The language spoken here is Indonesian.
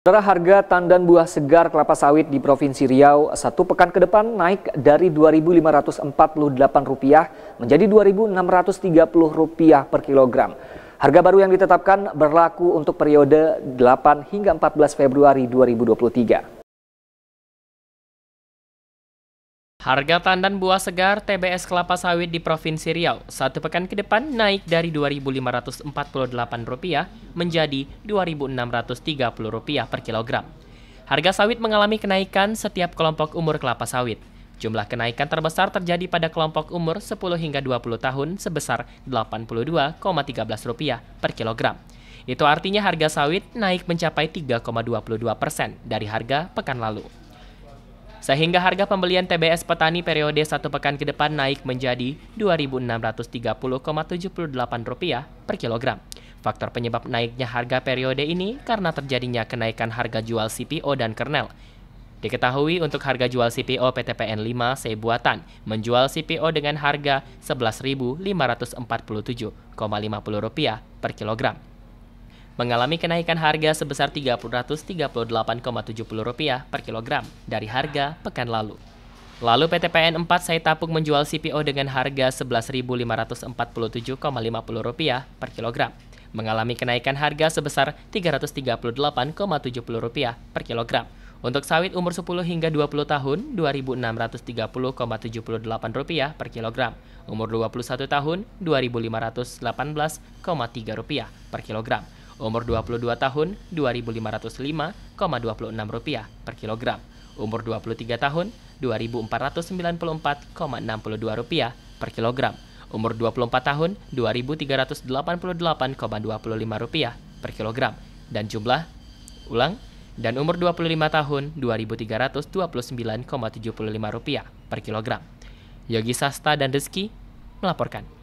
Setelah harga tandan buah segar kelapa sawit di Provinsi Riau satu pekan ke depan naik dari Rp2.548 menjadi Rp2.630 per kilogram. Harga baru yang ditetapkan berlaku untuk periode 8 hingga 14 Februari 2023. Harga tandan buah segar TBS kelapa sawit di Provinsi Riau satu pekan ke depan naik dari Rp2.548 menjadi Rp2.630 per kilogram. Harga sawit mengalami kenaikan setiap kelompok umur kelapa sawit. Jumlah kenaikan terbesar terjadi pada kelompok umur 10 hingga 20 tahun sebesar Rp82,13 per kilogram. Itu artinya harga sawit naik mencapai 3,22 persen dari harga pekan lalu. Sehingga harga pembelian TBS petani periode satu pekan ke depan naik menjadi Rp2.630,78 per kilogram. Faktor penyebab naiknya harga periode ini karena terjadinya kenaikan harga jual CPO dan kernel. Diketahui untuk harga jual CPO PTPN 5 C buatan menjual CPO dengan harga Rp11.547,50 per kilogram mengalami kenaikan harga sebesar Rp338,70 per kilogram dari harga pekan lalu. Lalu PT PN 4 Saitapung menjual CPO dengan harga Rp11.547,50 per kilogram, mengalami kenaikan harga sebesar Rp338,70 per kilogram. Untuk sawit umur 10 hingga 20 tahun, Rp2.630,78 per kilogram. Umur 21 tahun, Rp2.518,3 per kilogram. Umur 22 tahun, Rp2.505,26 per kilogram. Umur 23 tahun, Rp2.494,62 per kilogram. Umur 24 tahun, Rp2.388,25 per kilogram. Dan jumlah, ulang, dan umur 25 tahun, Rp2.329,75 per kilogram. Yogi Sasta dan Rizky melaporkan.